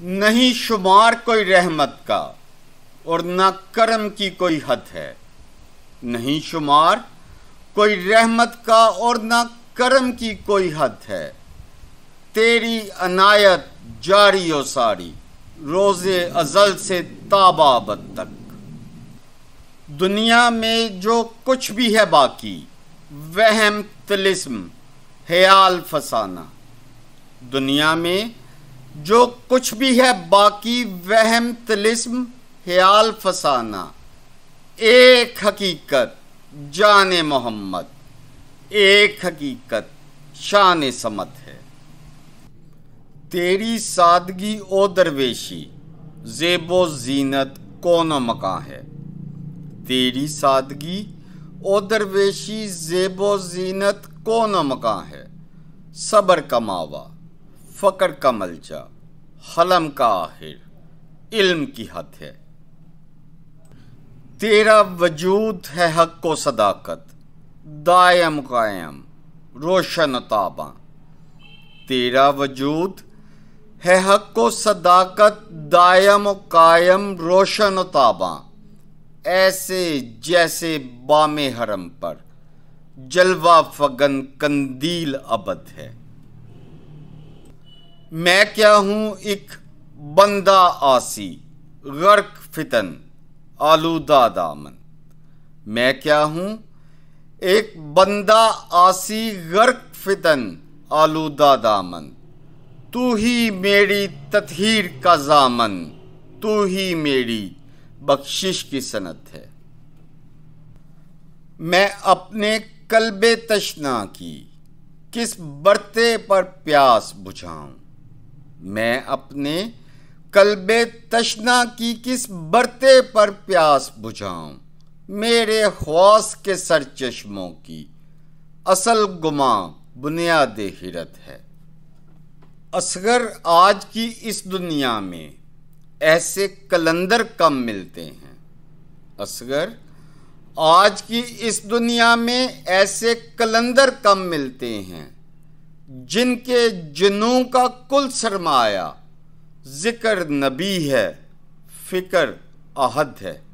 नहीं शुमार कोई रहमत का और न करम की कोई हद है नहीं शुमार कोई रहमत का और न करम की कोई हद है तेरी अनायत जारी और सारी रोज़ अजल से ताबाबत तक दुनिया में जो कुछ भी है बाकी वहम तलिस्म हयाल फसाना दुनिया में जो कुछ भी है बाकी वहम तलिस्म ख्याल फसाना एक हकीकत जान मोहम्मद एक हकीकत शान समत है तेरी सादगी ओ दरवेशी जेबो जीनत कोनो मका है तेरी सादगी ओ दरवेशी जेबो जीनत कोनो मका है सबर कमावा फ़कर का मलजा हलम का आहिर इल्म की हद है तेरा वजूद है हक को सदाकत दायम कायम रोशन ताबा तेरा वजूद है हक को सदाकत दायम कायम रोशन ताबा ऐसे जैसे बाम हरम पर जलवा फगन कंदील अबद है मैं क्या हूँ एक बंदा आसी गर्क फितन आलूदा दामन मैं क्या हूँ एक बंदा आसी गर्क फितन आलूदा दामन तू ही मेरी तथहीर का जामन तू ही मेरी बख्शिश की सनत है मैं अपने कल्बे तशना की किस बर्ते पर प्यास बुझाऊं मैं अपने कल्बे तशना की किस बरते पर प्यास बुझाऊं मेरे ख्वास के सर चश्मों की असल गुमा बुनियाद हिरत है असगर आज की इस दुनिया में ऐसे कलंदर कम मिलते हैं असगर आज की इस दुनिया में ऐसे कलंदर कम मिलते हैं जिनके जुनू का कुल सरमाया ज़िक्र नबी है फ़िक्र अहद है